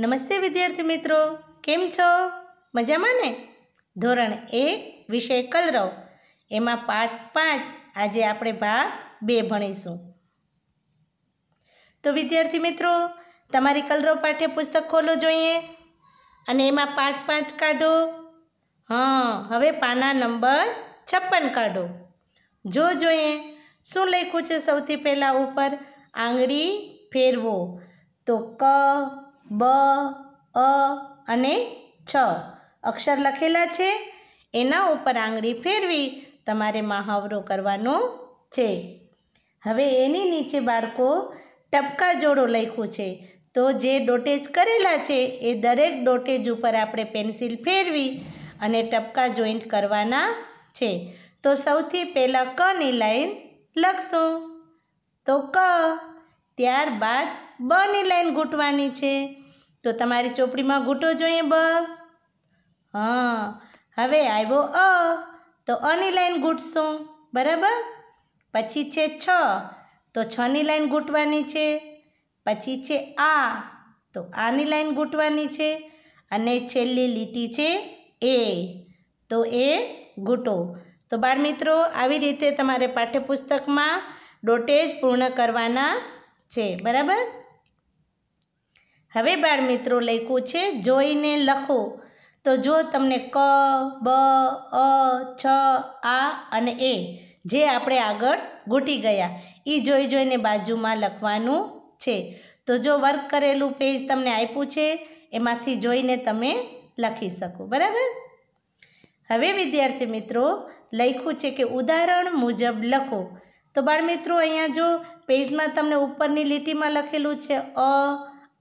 નમસ્તે વિદ્યાર્થી મિત્રો કેમ છો મજામાં ને ધોરણ એક વિષય કલરવ એમાં પાઠ પાંચ આજે આપણે ભાગ બે ભણીશું તો વિદ્યાર્થી મિત્રો તમારી કલરવ પાઠ્યપુસ્તક ખોલો જોઈએ અને એમાં પાઠ પાંચ કાઢો હં હવે પાના નંબર છપ્પન કાઢો જો જોઈએ શું લખ્યું છે સૌથી પહેલાં ઉપર આંગળી ફેરવો તો ક બ અ અને છ અક્ષર લખેલા છે એના ઉપર આંગળી ફેરવી તમારે મહાવરો કરવાનો છે હવે એની નીચે બાળકો ટપકા જોડો લખ્યું છે તો જે ડોટેજ કરેલા છે એ દરેક ડોટેજ ઉપર આપણે પેન્સિલ ફેરવી અને ટપકા જોઈન્ટ કરવાના છે તો સૌથી પહેલાં કની લાઈન લખશો તો ક ત્યારબાદ બની લાઈન ગૂંટવાની છે તો તમારી ચોપડીમાં ગૂંટો જોઈએ બ હા હવે આવ્યો અ તો અની લાઈન ગૂંટશું બરાબર પછી છે છ તો છની લાઈન ગૂંટવાની છે પછી છે આ તો આની લાઈન ગૂંટવાની છે અને છેલ્લી લીટી છે એ તો એ ગૂંટો તો બાળમિત્રો આવી રીતે તમારે પાઠ્યપુસ્તકમાં ડોટેજ પૂર્ણ કરવાના છે બરાબર હવે બાળ મિત્રો લખ્યું છે જોઈને લખો તો જો તમને ક બ અ છ આ અને એ જે આપણે આગળ ગૂંટી ગયા એ જોઈ જોઈને બાજુમાં લખવાનું છે તો જો વર્ક કરેલું પેજ તમને આપ્યું છે એમાંથી જોઈને તમે લખી શકો બરાબર હવે વિદ્યાર્થી મિત્રો લખ્યું છે કે ઉદાહરણ મુજબ લખો તો બાળમિત્રો અહીંયા જો પેજમાં તમને ઉપરની લીટીમાં લખેલું છે અ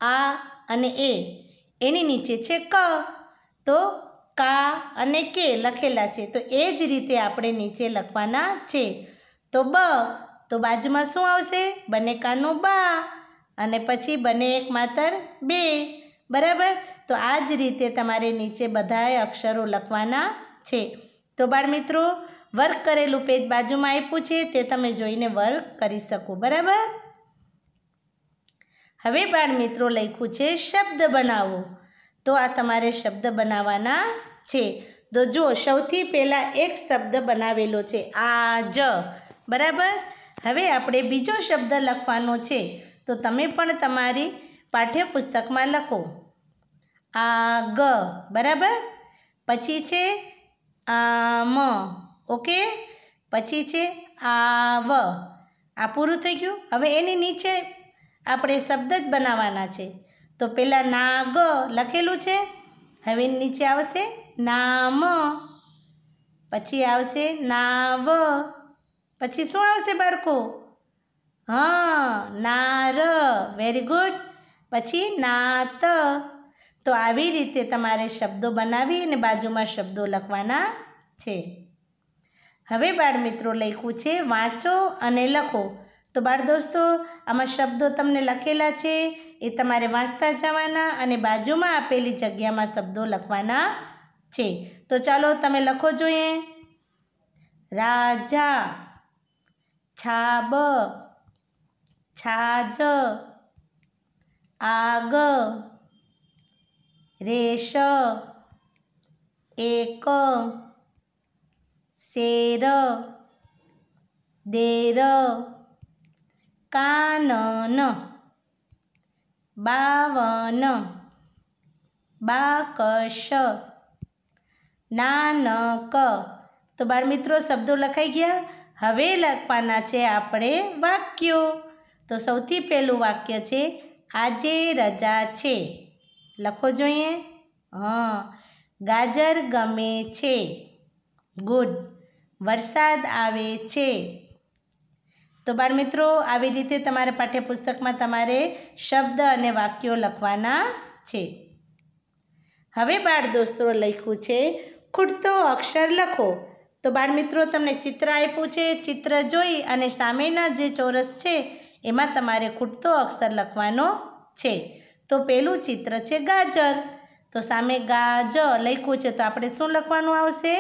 આ અને એ એની નીચે છે ક તો કા અને કે લખેલા છે તો એ જ રીતે આપણે નીચે લખવાના છે તો બ તો બાજુમાં શું આવશે બંને કાનું બા અને પછી બંને એક માત્ર બે બરાબર તો આ જ રીતે તમારે નીચે બધાએ અક્ષરો લખવાના છે તો બાળમિત્રો વર્ક કરેલું પેજ બાજુમાં આપ્યું છે તે તમે જોઈને વર્ક કરી શકો બરાબર હવે બાળ મિત્રો લખ્યું છે શબ્દ બનાવો તો આ તમારે શબ્દ બનાવવાના છે તો જો સૌથી પહેલાં એક શબ્દ બનાવેલો છે આ જ બરાબર હવે આપણે બીજો શબ્દ લખવાનો છે તો તમે પણ તમારી પાઠ્યપુસ્તકમાં લખો આ ગ બરાબર પછી છે આ મ ઓકે પછી છે આ વ આ પૂરું થઈ ગયું હવે એની નીચે આપણે શબ્દ જ બનાવવાના છે તો પહેલાં નાગ લખેલું છે હવે નીચે આવશે નામ પછી આવશે નાવ પછી શું આવશે બાળકો હા નાર વેરી ગુડ પછી નાત તો આવી રીતે તમારે શબ્દો બનાવી અને બાજુમાં શબ્દો લખવાના છે હવે બાળમિત્રો લખ્યું છે વાંચો અને લખો તો બાળ દોસ્તો આમાં શબ્દો તમને લખેલા છે એ તમારે વાંચતા જવાના અને બાજુમાં આપેલી જગ્યામાં શબ્દો લખવાના છે તો ચાલો તમે લખો જોઈએ રાજા છાબ છાજ આગ રેશ એક શેર દેર કાનન બાવન બાકશ નાનક તો બાળ મિત્રો શબ્દો લખાઈ ગયા હવે લખવાના છે આપણે વાક્યો તો સૌથી પહેલું વાક્ય છે આજે રજા છે લખો જોઈએ હા ગાજર ગમે છે ગુડ વરસાદ આવે છે તો બાળ મિત્રો આવી રીતે તમારે પાઠ્યપુસ્તકમાં તમારે શબ્દ અને વાક્યો લખવાના છે હવે બાળ દોસ્તો લખ્યું છે ખૂટતો અક્ષર લખો તો બાળ મિત્રો તમને ચિત્ર આપ્યું છે ચિત્ર જોઈ અને સામેના જે ચોરસ છે એમાં તમારે ખૂટતો અક્ષર લખવાનો છે તો પહેલું ચિત્ર છે ગાજર તો સામે ગા જ લખ્યું છે તો આપણે શું લખવાનું આવશે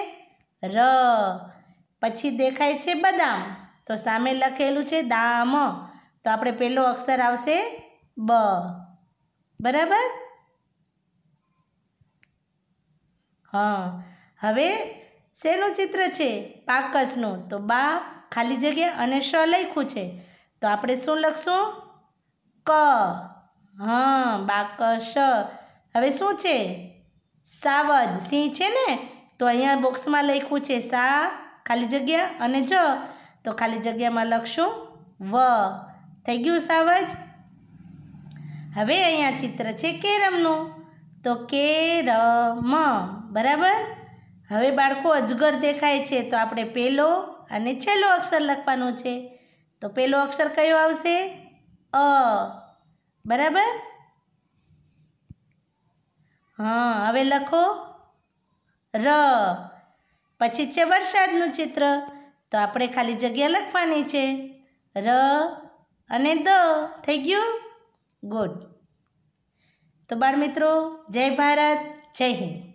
ર પછી દેખાય છે બદામ તો સામે લખેલું છે દામ તો આપણે પહેલો અક્ષર આવશે બ બરાબર હા હવે શેનું ચિત્ર છે પાકસનું તો બા ખાલી જગ્યા અને શ લખ્યું છે તો આપણે શું લખશું ક હા બાકસ હવે શું છે સાવજ સિંહ છે ને તો અહીંયા બોક્સમાં લખ્યું છે સા ખાલી જગ્યા અને જ તો ખાલી જગ્યામાં લખશું વ થઈ ગયું સાવજ હવે અહીંયા ચિત્ર છે કેરમનું તો કેરમ બરાબર હવે બાળકો અજગર દેખાય છે તો આપણે પહેલો અને છેલ્લો અક્ષર લખવાનું છે તો પહેલો અક્ષર કયો આવશે અ બરાબર હા હવે લખો ર પછી છે વરસાદનું ચિત્ર તો આપણે ખાલી જગ્યા લખવાની છે ર અને દ થઈ ગયું ગુડ તો બાળ મિત્રો જય ભારત જય હિન્દ